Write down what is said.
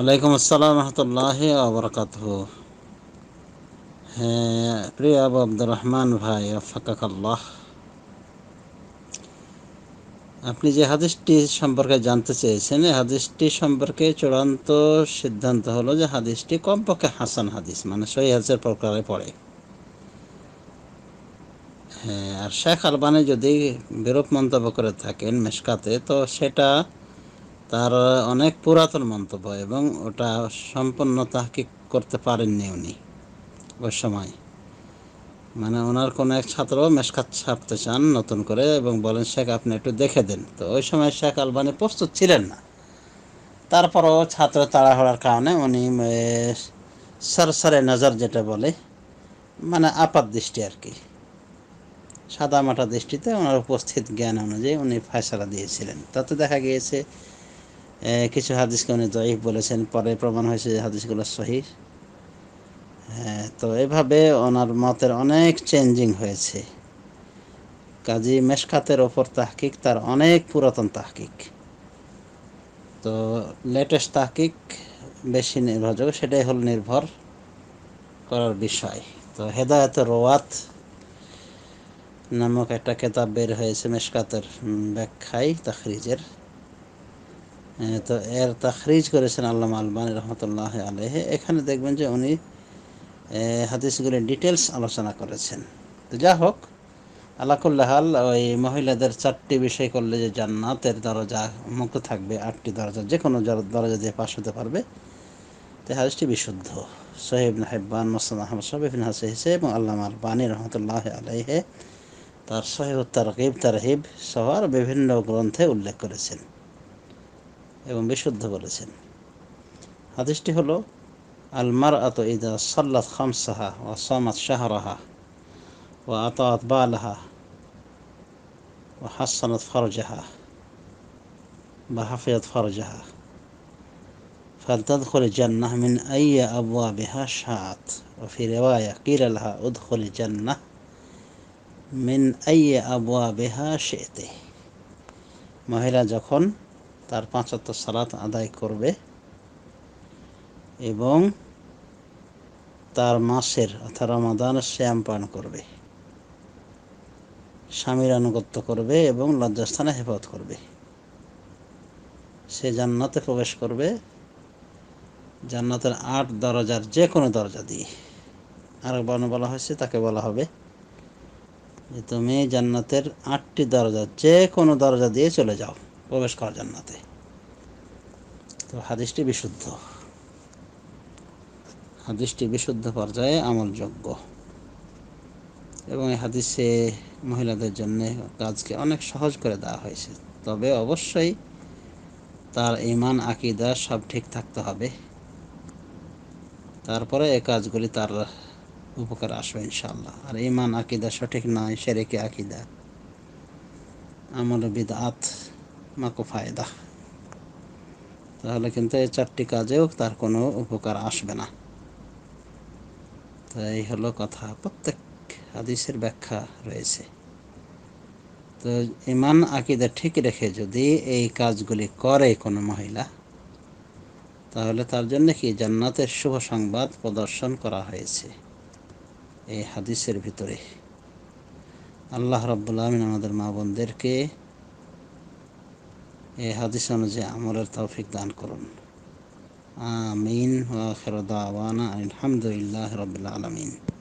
আলাইকুম আসসালাম রহমতুল্লাহ আবরকাত হ্যাঁ প্রিয় আবু আব্দুর রহমান ভাই আফাকাল্লাহ আপনি যে হাদিসটি সম্পর্কে জানতে চেয়েছেন এই হাদিসটি সম্পর্কে চূড়ান্ত সিদ্ধান্ত হলো যে হাদিসটি কমপক্ষে হাসান হাদিস মানে সই হাজের প্রকারে পড়ে হ্যাঁ আর শেখ আলবানে যদি বিরূপ মন্তব্য করে থাকেন মেশকাতে তো সেটা তার অনেক পুরাতন মন্তব্য এবং ওটা সম্পূর্ণ তাহকিক করতে পারেননি উনি ওই সময় মানে ওনার কোনো এক ছাত্র মেশকাত ছাপতে চান নতুন করে এবং বলেন শেখ আপনি একটু দেখে দেন তো ওই সময় শেখ আলবানি প্রস্তুত ছিলেন না তারপরও ছাত্র তাড়াহড়ার কারণে উনি সরসরে নজর যেটা বলে মানে আপাত দৃষ্টি আর কি সাদা মাটা দৃষ্টিতে ওনার উপস্থিত জ্ঞান অনুযায়ী উনি ফয়সলা দিয়েছিলেন তাতে দেখা গিয়েছে কিছু হাদিসকে উনি জয়ীফ বলেছেন পরে প্রমাণ হয়েছে যে হাদিসগুলো সহি তো এভাবে ওনার মতের অনেক চেঞ্জিং হয়েছে কাজী মেশকাতের ওপর তাহকিক তার অনেক পুরাতন তাহকিক তো লেটেস্ট তাহকিক বেশি নির্ভরযোগ্য সেটাই হল নির্ভর করার বিষয় তো হেদায়ত রোয়াত নামক একটা কেতাব বের হয়েছে মেশকাতের ব্যাখ্যায় তাখরিজের হ্যাঁ, তো এর তাখরিজ করেছেন আল্লাহ আলবান রহমতুল্লাহ আলহে এখানে দেখবেন যে উনি হাদিসগুলির ডিটেলস আলোচনা করেছেন তো যা হোক আলাকুল্লাহাল ওই মহিলাদের চারটি বিষয় করলে যে জান্নাতের দরজা মুক্ত থাকবে আটটি দরজা যে কোনো দরজা দিয়ে পাশ হতে পারবে তো হাদিসটি বিশুদ্ধ সোহেব নাহেব্বান মোসান আহমদ সবিফিন হাসি হিসে এবং আল্লাহ আলবানী রহমতুল্লাহ আলহে তার সোহেব তারকিব তারহিব সহ বিভিন্ন গ্রন্থে উল্লেখ করেছেন এবং বিশুদ্ধ বলেছেন হাদিসটি হলো আলমার আত ইদা সাল্লাত খামসাহা ও সামাত শাহরাহা ও আতাত বালাহা ও হাসানত ফরজাহা বা হাফিয়াত ফরজাহা فلتدخل الجنة من أي أبوابها شاءت وفي رواية قيل لها ادخل الجنة من أي أبوابها شئت মহিলা যখন তার পাঁচাত্তর সালাত আদায় করবে এবং তার মাসের অর্থাৎ রমাদান শ্যাম পান করবে স্বামীর আনুগত্য করবে এবং লজ্জাস্থানে হেফাজত করবে সে জান্নাতে প্রবেশ করবে জান্নাতের আট দরজার যে কোনো দরজা দিয়ে আরেক বর্ণনা বলা হয়েছে তাকে বলা হবে যে তুমি জান্নাতের আটটি দরজা যে কোনো দরজা দিয়ে চলে যাও প্রবেশ করা জান্নাতে তো হাদিসটি বিশুদ্ধ হাদিসটি বিশুদ্ধ পর্যায়ে আমলযোগ্য এবং এই হাদিসে মহিলাদের জন্য কাজকে অনেক সহজ করে দেওয়া হয়েছে তবে অবশ্যই তার ইমান আকিদা সব ঠিক থাকতে হবে তারপরে এ কাজগুলি তার উপকার আসবে ইনশাল্লাহ আর ইমান আকিদা সঠিক নয় সেরেকে আকিদা আমল বিদাত মাকো ফায়দা তাহলে কিন্তু এই চারটি কাজেও তার কোনো উপকার আসবে না তো এই হলো কথা প্রত্যেক হাদিসের ব্যাখ্যা রয়েছে তো ইমান আকিদা ঠিক রেখে যদি এই কাজগুলি করে কোনো মহিলা তাহলে তার জন্য কি জান্নাতের শুভ সংবাদ প্রদর্শন করা হয়েছে এই হাদিসের ভিতরে আল্লাহ রব্বুল আমিন আমাদের মা বোনদেরকে এই হাদিস অনুযায়ী আমলের তৌফিক দান করুন আমিন ওয়া আখির দাওয়ানা আলহামদুলিল্লাহ রাব্বিল আলামিন